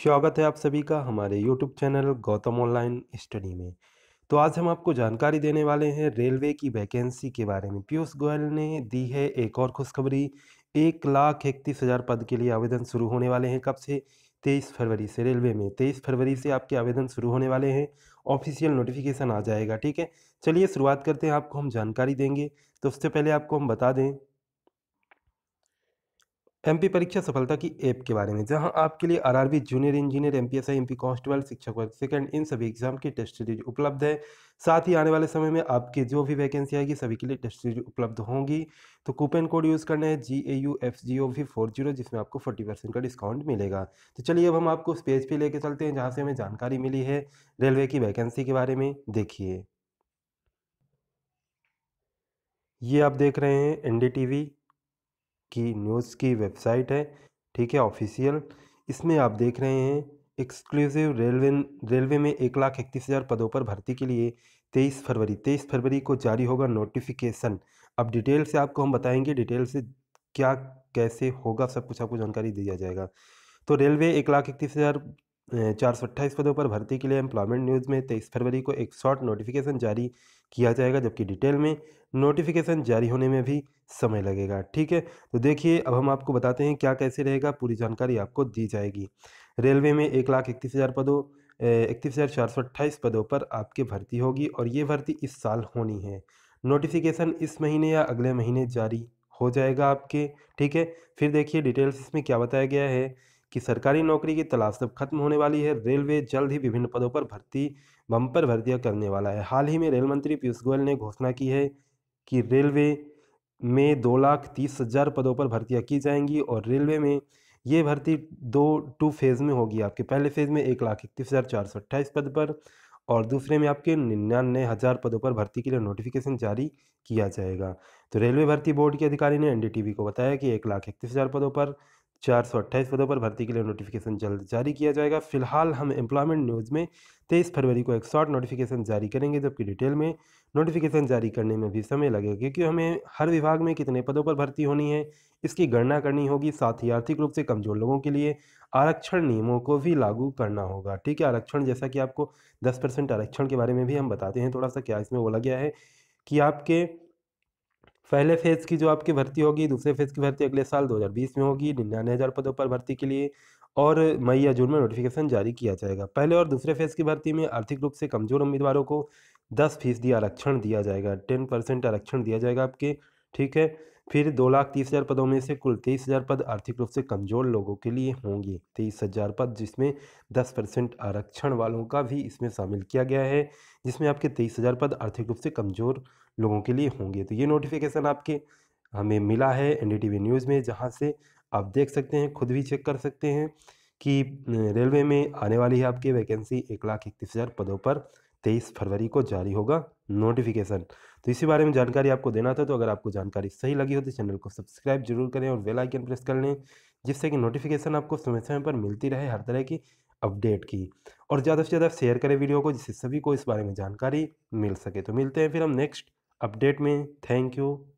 स्वागत है आप सभी का हमारे YouTube channel Gautam online study में तो आज हम आपको जानकारी देने वाले हैं रेलवे की वैकेंसी के बारे में पीयूष गोयल ने दी है एक और खुशखबरी एक लाख इकतीस हज़ार पद के लिए आवेदन शुरू होने वाले हैं कब से तेईस फरवरी से रेलवे में तेईस फरवरी से आपके आवेदन शुरू होने वाले हैं ऑफिशियल नोटिफिकेशन आ जाएगा ठीक है चलिए शुरुआत करते हैं आपको हम जानकारी देंगे तो उससे पहले आपको हम बता दें एमपी परीक्षा सफलता की ऐप के बारे में जहां आपके लिए RRB junior engineer MPSI MP constable शिक्षक वर्ग सेकंड इन सभी एग्जाम की टेस्ट सीरीज उपलब्ध है साथ ही आने वाले समय में आपकी जो भी वैकेंसी आएगी सभी के लिए टेस्ट सीरीज उपलब्ध होंगी तो कूपन कोड यूज़ करना है G A U F G O V four zero जिसमें आपको फोर्टी परसेंट का डिस्काउंट मिलेगा तो चलिए अब हम आपको उस पेज पर लेकर लेके चलते हैं जहाँ से हमें जानकारी मिली है रेलवे की वैकेंसी के बारे में देखिए ये आप देख रहे हैं एन डी टी वी की न्यूज़ की वेबसाइट है ठीक है ऑफिशियल इसमें आप देख रहे हैं एक्सक्लूसिव रेलवे रेलवे में एक लाख इकतीस हज़ार पदों पर भर्ती के लिए तेईस फरवरी तेईस फरवरी को जारी होगा नोटिफिकेशन अब डिटेल से आपको हम बताएंगे डिटेल से क्या कैसे होगा सब कुछ आपको जानकारी दिया जाएगा तो रेलवे एक लाख इकतीस हज़ार चार सौ अट्ठाईस पदों पर भर्ती के लिए एम्प्लॉयमेंट न्यूज़ में तेईस फरवरी को एक शॉर्ट नोटिफिकेशन जारी किया जाएगा जबकि डिटेल में नोटिफिकेशन जारी होने में भी समय लगेगा ठीक है तो देखिए अब हम आपको बताते हैं क्या कैसे रहेगा पूरी जानकारी आपको दी जाएगी रेलवे में एक लाख इकतीस हज़ार पदों इकतीस हज़ार चार सौ अट्ठाईस पदों पर आपकी भर्ती होगी और ये भर्ती इस साल होनी है नोटिफिकेशन इस महीने या अगले महीने जारी हो जाएगा आपके ठीक है फिर देखिए डिटेल्स इसमें क्या बताया गया है कि सरकारी नौकरी की तलाश अब खत्म होने वाली है रेलवे जल्द ही विभिन्न पदों पर भर्ती बम्पर भर्तियां करने वाला है हाल ही में रेल मंत्री पीयूष गोयल ने घोषणा की है कि रेलवे में दो लाख तीस हजार पदों पर भर्तियां की जाएंगी और रेलवे में ये भर्ती दो टू फेज़ में होगी आपके पहले फेज़ में एक लाख इकतीस हज़ार चार सौ अट्ठाईस पद पर और दूसरे में आपके निन्यानवे हज़ार पदों पर भर्ती के लिए नोटिफिकेशन जारी किया जाएगा तो रेलवे भर्ती बोर्ड के अधिकारी ने एनडीटीवी को बताया कि एक लाख इकतीस हज़ार पदों पर चार सौ अट्ठाईस पदों पर भर्ती के लिए नोटिफिकेशन जल्द जारी किया जाएगा फिलहाल हम एम्प्लॉयमेंट न्यूज़ में तेईस फरवरी को एक शॉर्ट नोटिफिकेशन जारी करेंगे जबकि डिटेल में नोटिफिकेशन जारी करने में भी समय लगेगा क्योंकि हमें हर विभाग में कितने पदों पर भर्ती होनी है इसकी गणना करनी होगी साथ ही आर्थिक रूप से कमजोर लोगों के लिए आरक्षण नियमों को भी लागू करना होगा ठीक है आरक्षण जैसा कि आपको दस परसेंट आरक्षण के बारे में भी हम बताते हैं थोड़ा सा क्या इसमें बोला गया है कि आपके पहले फेज़ की जो आपकी भर्ती होगी दूसरे फेज़ की भर्ती अगले साल 2020 में होगी निन्यानवे हज़ार पदों पर भर्ती के लिए और मई या जून में नोटिफिकेशन जारी किया जाएगा पहले और दूसरे फेज़ की भर्ती में आर्थिक रूप से कमज़ोर उम्मीदवारों को दस फीसदी आरक्षण दिया जाएगा टेन परसेंट आरक्षण दिया जाएगा आपके ठीक है फिर दो लाख तीस हज़ार पदों में से कुल तेईस हज़ार पद आर्थिक रूप से कमज़ोर लोगों के लिए होंगे तेईस हज़ार पद जिसमें दस परसेंट आरक्षण वालों का भी इसमें शामिल किया गया है जिसमें आपके तेईस हज़ार पद आर्थिक रूप से कमज़ोर लोगों के लिए होंगे तो ये नोटिफिकेशन आपके हमें मिला है एन न्यूज़ में जहाँ से आप देख सकते हैं खुद भी चेक कर सकते हैं कि रेलवे में आने वाली है आपकी वैकेंसी एक लाख इकतीस हज़ार पदों पर तेईस फरवरी को जारी होगा नोटिफिकेशन तो इसी बारे में जानकारी आपको देना था तो अगर आपको जानकारी सही लगी हो तो चैनल को सब्सक्राइब जरूर करें और बेल आइकन प्रेस कर लें जिससे कि नोटिफिकेशन आपको समय समय पर मिलती रहे हर तरह की अपडेट की और ज़्यादा से ज़्यादा शेयर करें वीडियो को जिससे सभी को इस बारे में जानकारी मिल सके तो मिलते हैं फिर हम नेक्स्ट अपडेट में थैंक यू